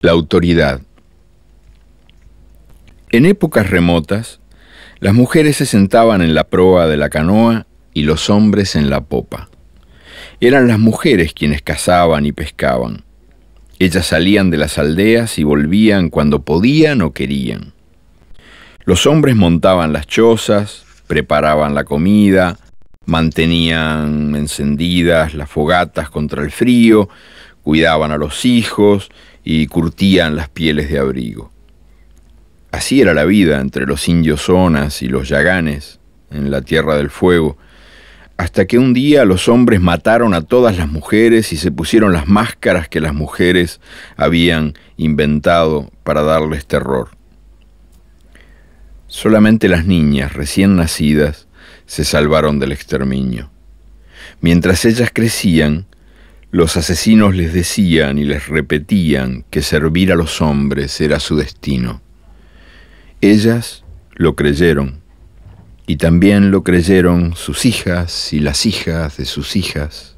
La autoridad. En épocas remotas, las mujeres se sentaban en la proa de la canoa y los hombres en la popa. Eran las mujeres quienes cazaban y pescaban. Ellas salían de las aldeas y volvían cuando podían o querían. Los hombres montaban las chozas, preparaban la comida, mantenían encendidas las fogatas contra el frío, cuidaban a los hijos y curtían las pieles de abrigo. Así era la vida entre los indios zonas y los yaganes en la Tierra del Fuego, hasta que un día los hombres mataron a todas las mujeres y se pusieron las máscaras que las mujeres habían inventado para darles terror. Solamente las niñas recién nacidas se salvaron del exterminio. Mientras ellas crecían, los asesinos les decían y les repetían que servir a los hombres era su destino. Ellas lo creyeron, y también lo creyeron sus hijas y las hijas de sus hijas.